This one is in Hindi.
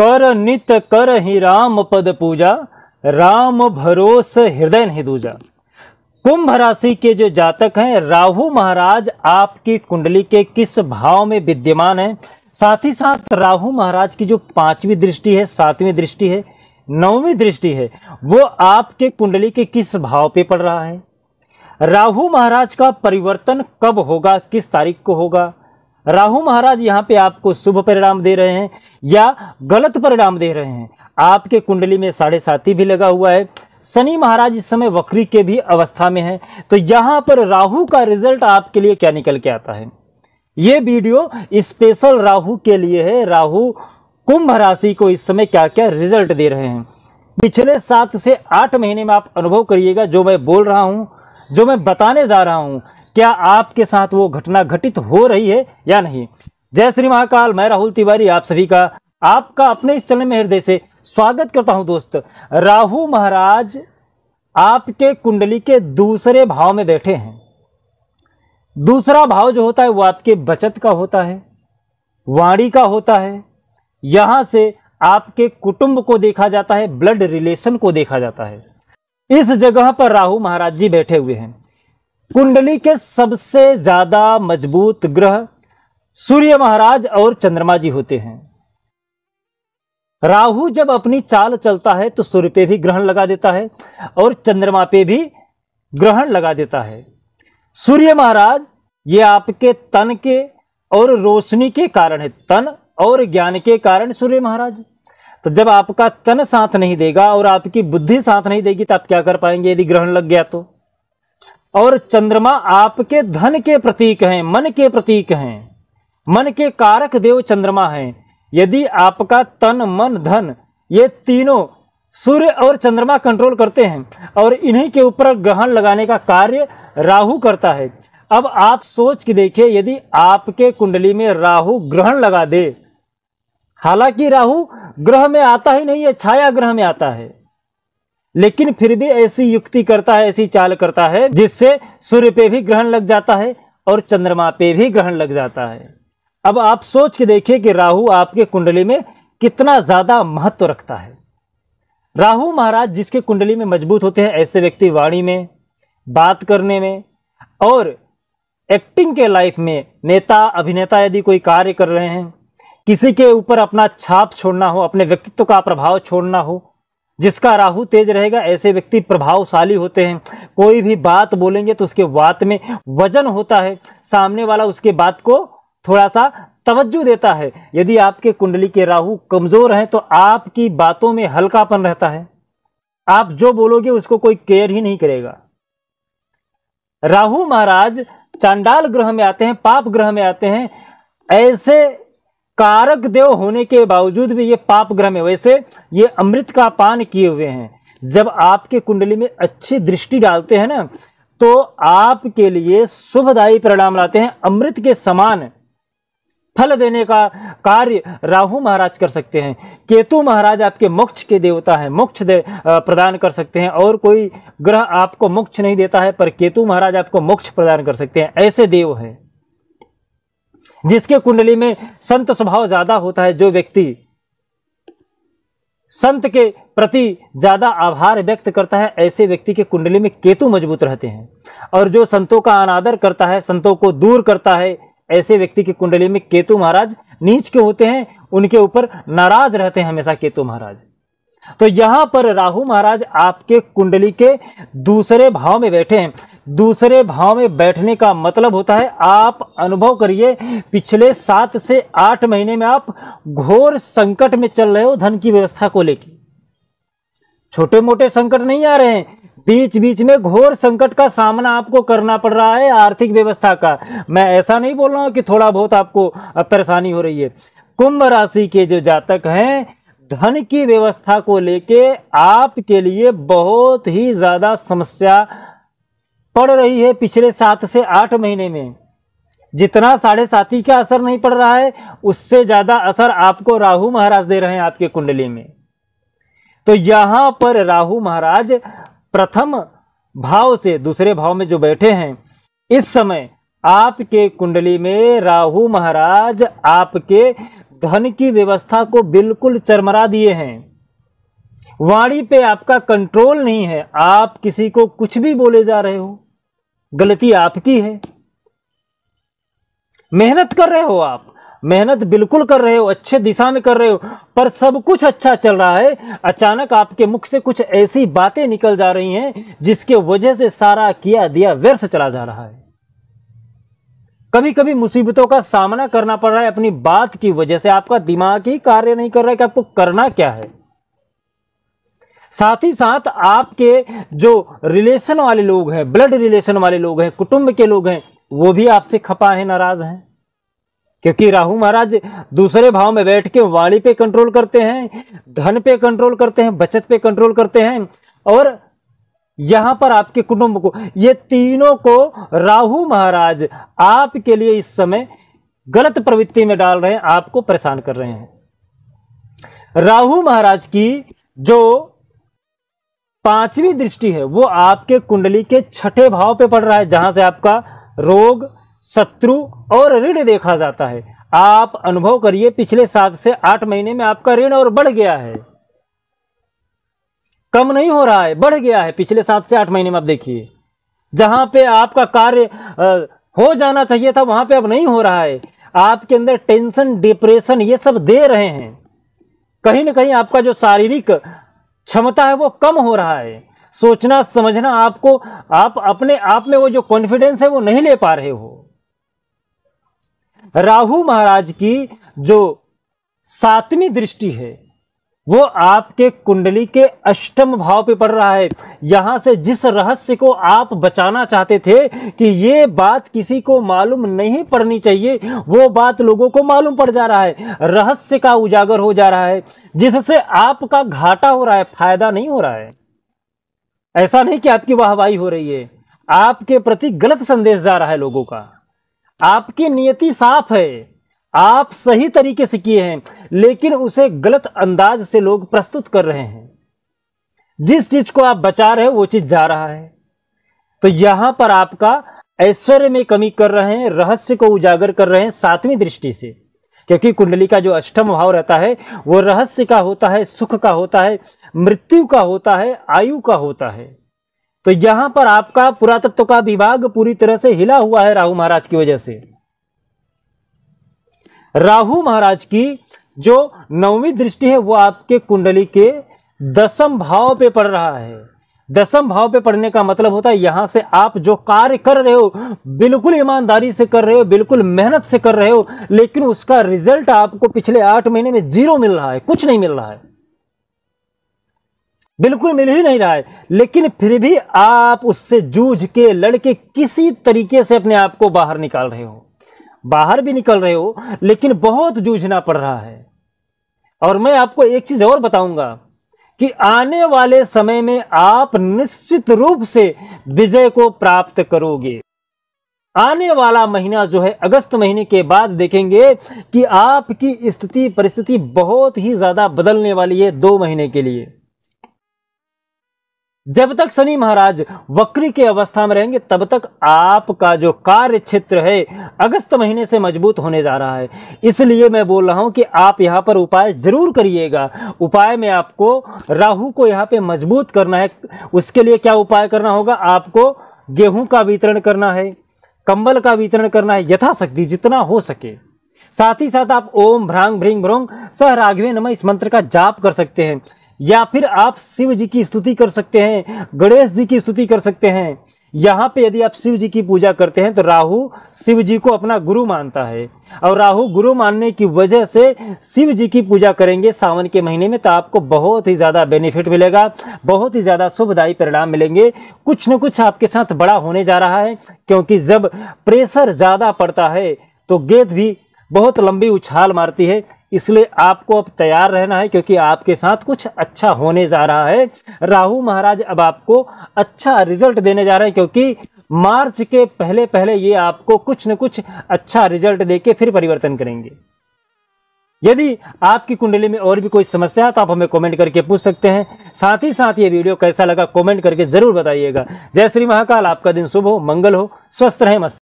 कर नित कर ही राम पद पूजा राम भरोस हृदय नहीं दूजा कुंभ राशि के जो जातक हैं राहु महाराज आपकी कुंडली के किस भाव में विद्यमान है साथ ही साथ राहु महाराज की जो पांचवी दृष्टि है सातवीं दृष्टि है नौवीं दृष्टि है वो आपके कुंडली के किस भाव पे पड़ रहा है राहु महाराज का परिवर्तन कब होगा किस तारीख को होगा राहु महाराज यहाँ पे आपको शुभ परिणाम दे रहे हैं या गलत परिणाम दे रहे हैं आपके कुंडली में साढ़े साथी भी लगा हुआ है शनि महाराज इस समय वक्री के भी अवस्था में है तो यहाँ पर राहु का रिजल्ट आपके लिए क्या निकल के आता है ये वीडियो स्पेशल राहु के लिए है राहु कुंभ राशि को इस समय क्या क्या रिजल्ट दे रहे हैं पिछले सात से आठ महीने में आप अनुभव करिएगा जो मैं बोल रहा हूँ जो मैं बताने जा रहा हूँ क्या आपके साथ वो घटना घटित हो रही है या नहीं जय श्री महाकाल मैं राहुल तिवारी आप सभी का आपका अपने इस चलन में हृदय से स्वागत करता हूं दोस्त राहु महाराज आपके कुंडली के दूसरे भाव में बैठे हैं दूसरा भाव जो होता है वो आपके बचत का होता है वाणी का होता है यहां से आपके कुटुंब को देखा जाता है ब्लड रिलेशन को देखा जाता है इस जगह पर राहु महाराज जी बैठे हुए हैं कुंडली के सबसे ज्यादा मजबूत ग्रह सूर्य महाराज और चंद्रमा जी होते हैं राहु जब अपनी चाल चलता है तो सूर्य पे भी ग्रहण लगा देता है और चंद्रमा पे भी ग्रहण लगा देता है सूर्य महाराज ये आपके तन के और रोशनी के कारण है तन और ज्ञान के कारण सूर्य महाराज तो जब आपका तन साथ नहीं देगा और आपकी बुद्धि साथ नहीं देगी तो आप क्या कर पाएंगे यदि ग्रहण लग गया तो और चंद्रमा आपके धन के प्रतीक हैं मन के प्रतीक हैं मन के कारक देव चंद्रमा हैं यदि आपका तन मन धन ये तीनों सूर्य और चंद्रमा कंट्रोल करते हैं और इन्हीं के ऊपर ग्रहण लगाने का कार्य राहु करता है अब आप सोच के देखिए यदि आपके कुंडली में राहु ग्रहण लगा दे हालांकि राहु ग्रह में आता ही नहीं है छाया ग्रह में आता है लेकिन फिर भी ऐसी युक्ति करता है ऐसी चाल करता है जिससे सूर्य पे भी ग्रहण लग जाता है और चंद्रमा पे भी ग्रहण लग जाता है अब आप सोच के देखिए कि राहु आपके कुंडली में कितना ज़्यादा महत्व रखता है राहु महाराज जिसके कुंडली में मजबूत होते हैं ऐसे व्यक्ति वाणी में बात करने में और एक्टिंग के लाइफ में नेता अभिनेता यदि कोई कार्य कर रहे हैं किसी के ऊपर अपना छाप छोड़ना हो अपने व्यक्तित्व का प्रभाव छोड़ना हो जिसका राहु तेज रहेगा ऐसे व्यक्ति प्रभावशाली होते हैं कोई भी बात बोलेंगे तो उसके बात में वजन होता है सामने वाला उसके बात को थोड़ा सा तवज्जो देता है यदि आपके कुंडली के राहु कमज़ोर हैं तो आपकी बातों में हल्कापन रहता है आप जो बोलोगे उसको कोई केयर ही नहीं करेगा राहु महाराज चांडाल ग्रह में आते हैं पाप ग्रह में आते हैं ऐसे कारक देव होने के बावजूद भी ये पाप ग्रह में वैसे ये अमृत का पान किए हुए हैं जब आपके कुंडली में अच्छी दृष्टि डालते हैं ना तो आपके लिए शुभदायी परिणाम लाते हैं अमृत के समान फल देने का कार्य राहु महाराज कर सकते हैं केतु महाराज आपके मोक्ष के देवता हैं मोक्ष दे, प्रदान कर सकते हैं और कोई ग्रह आपको मोक्ष नहीं देता है पर केतु महाराज आपको मोक्ष प्रदान कर सकते हैं ऐसे देव हैं जिसके कुंडली में संत स्वभाव ज्यादा होता है जो व्यक्ति संत के प्रति ज्यादा आभार व्यक्त करता है ऐसे व्यक्ति के कुंडली में केतु मजबूत रहते हैं और जो संतों का अनादर करता है संतों को दूर करता है ऐसे व्यक्ति की कुंडली में केतु महाराज नीच के होते हैं उनके ऊपर नाराज रहते हैं हमेशा केतु महाराज तो यहां पर राहु महाराज आपके कुंडली के दूसरे भाव में बैठे हैं दूसरे भाव में बैठने का मतलब होता है आप अनुभव करिए पिछले सात से आठ महीने में आप घोर संकट में चल रहे हो धन की व्यवस्था को लेकर छोटे मोटे संकट नहीं आ रहे हैं बीच बीच में घोर संकट का सामना आपको करना पड़ रहा है आर्थिक व्यवस्था का मैं ऐसा नहीं बोल रहा हूं कि थोड़ा बहुत आपको परेशानी हो रही है कुंभ राशि के जो जातक हैं धन की व्यवस्था को लेके आपके लिए बहुत ही ज़्यादा समस्या पड़ रही है पिछले सात से आठ महीने में जितना साढ़े साथी का असर नहीं पड़ रहा है उससे ज़्यादा असर आपको राहु महाराज दे रहे हैं आपके कुंडली में तो यहां पर राहु महाराज प्रथम भाव से दूसरे भाव में जो बैठे हैं इस समय आपके कुंडली में राहु महाराज आपके धन की व्यवस्था को बिल्कुल चरमरा दिए हैं वाणी पे आपका कंट्रोल नहीं है आप किसी को कुछ भी बोले जा रहे हो गलती आपकी है मेहनत कर रहे हो आप मेहनत बिल्कुल कर रहे हो अच्छे दिशा में कर रहे हो पर सब कुछ अच्छा चल रहा है अचानक आपके मुख से कुछ ऐसी बातें निकल जा रही हैं जिसके वजह से सारा किया दिया व्यर्थ चला जा रहा है कभी कभी मुसीबतों का सामना करना पड़ रहा है अपनी बात की वजह से आपका दिमाग ही कार्य नहीं कर रहा है कि आपको करना क्या है साथ ही साथ आपके जो रिलेशन वाले लोग हैं ब्लड रिलेशन वाले लोग हैं कुटुंब के लोग हैं वो भी आपसे खपा है नाराज हैं क्योंकि राहु महाराज दूसरे भाव में बैठ के वाणी पे कंट्रोल करते हैं धन पे कंट्रोल करते हैं बचत पे कंट्रोल करते हैं और यहाँ पर आपके कुटुंब को ये तीनों को राहु महाराज आपके लिए इस समय गलत प्रवृत्ति में डाल रहे हैं आपको परेशान कर रहे हैं राहु महाराज की जो पांचवी दृष्टि है वो आपके कुंडली के छठे भाव पे पड़ रहा है जहां से आपका रोग शत्रु और ऋण देखा जाता है आप अनुभव करिए पिछले सात से आठ महीने में आपका ऋण और बढ़ गया है कम नहीं हो रहा है बढ़ गया है पिछले सात से आठ महीने में आप देखिए जहां पे आपका कार्य हो जाना चाहिए था वहां पे अब नहीं हो रहा है आपके अंदर टेंशन डिप्रेशन ये सब दे रहे हैं कहीं ना कहीं आपका जो शारीरिक क्षमता है वो कम हो रहा है सोचना समझना आपको आप अपने आप में वो जो कॉन्फिडेंस है वो नहीं ले पा रहे हो राहु महाराज की जो सातवीं दृष्टि है वो आपके कुंडली के अष्टम भाव पे पड़ रहा है यहाँ से जिस रहस्य को आप बचाना चाहते थे कि ये बात किसी को मालूम नहीं पड़नी चाहिए वो बात लोगों को मालूम पड़ जा रहा है रहस्य का उजागर हो जा रहा है जिससे आपका घाटा हो रहा है फायदा नहीं हो रहा है ऐसा नहीं कि आपकी वाहवाही हो रही है आपके प्रति गलत संदेश जा रहा है लोगों का आपकी नियति साफ है आप सही तरीके से किए हैं लेकिन उसे गलत अंदाज से लोग प्रस्तुत कर रहे हैं जिस चीज को आप बचा रहे हो वो चीज जा रहा है तो यहां पर आपका ऐश्वर्य में कमी कर रहे हैं रहस्य को उजागर कर रहे हैं सातवीं दृष्टि से क्योंकि कुंडली का जो अष्टम भाव रहता है वो रहस्य का होता है सुख का होता है मृत्यु का होता है आयु का होता है तो यहां पर आपका पुरातत्व का विभाग पूरी तरह से हिला हुआ है राहु महाराज की वजह से राहु महाराज की जो नवमी दृष्टि है वो आपके कुंडली के दसम भाव पे पड़ रहा है दसम भाव पे पढ़ने का मतलब होता है यहां से आप जो कार्य कर रहे हो बिल्कुल ईमानदारी से कर रहे हो बिल्कुल मेहनत से कर रहे हो लेकिन उसका रिजल्ट आपको पिछले आठ महीने में जीरो मिल रहा है कुछ नहीं मिल रहा है बिल्कुल मिल ही नहीं रहा है लेकिन फिर भी आप उससे जूझ के लड़के किसी तरीके से अपने आप को बाहर निकाल रहे हो बाहर भी निकल रहे हो लेकिन बहुत जूझना पड़ रहा है और मैं आपको एक चीज और बताऊंगा कि आने वाले समय में आप निश्चित रूप से विजय को प्राप्त करोगे आने वाला महीना जो है अगस्त महीने के बाद देखेंगे कि आपकी स्थिति परिस्थिति बहुत ही ज़्यादा बदलने वाली है दो महीने के लिए जब तक शनि महाराज वक्री के अवस्था में रहेंगे तब तक आपका जो कार्य क्षेत्र है अगस्त महीने से मजबूत होने जा रहा है इसलिए मैं बोल रहा हूं कि आप यहां पर उपाय जरूर करिएगा उपाय में आपको राहु को यहां पे मजबूत करना है उसके लिए क्या उपाय करना होगा आपको गेहूं का वितरण करना है कंबल का वितरण करना है यथाशक्ति जितना हो सके साथ ही साथ आप ओम भ्रांग भ्रिंग भ्रोंग सह राघवे नम इस मंत्र का जाप कर सकते हैं या फिर आप शिव जी की स्तुति कर सकते हैं गणेश जी की स्तुति कर सकते हैं यहाँ पे यदि आप शिव जी की पूजा करते हैं तो राहु शिव जी को अपना गुरु मानता है और राहु गुरु मानने की वजह से शिव जी की पूजा करेंगे सावन के महीने में तो आपको बहुत ही ज़्यादा बेनिफिट मिलेगा बहुत ही ज़्यादा शुभदायी परिणाम मिलेंगे कुछ न कुछ आपके साथ बड़ा होने जा रहा है क्योंकि जब प्रेशर ज़्यादा पड़ता है तो गेंद भी बहुत लंबी उछाल मारती है इसलिए आपको अब तैयार रहना है क्योंकि आपके साथ कुछ अच्छा होने जा रहा है राहु महाराज अब आपको अच्छा रिजल्ट देने जा रहे हैं क्योंकि मार्च के पहले पहले ये आपको कुछ न कुछ अच्छा रिजल्ट दे के फिर परिवर्तन करेंगे यदि आपकी कुंडली में और भी कोई समस्या है तो आप हमें कमेंट करके पूछ सकते हैं साथ ही साथ ये वीडियो कैसा लगा कमेंट करके ज़रूर बताइएगा जय श्री महाकाल आपका दिन शुभ हो मंगल हो स्वस्थ रहें मस्त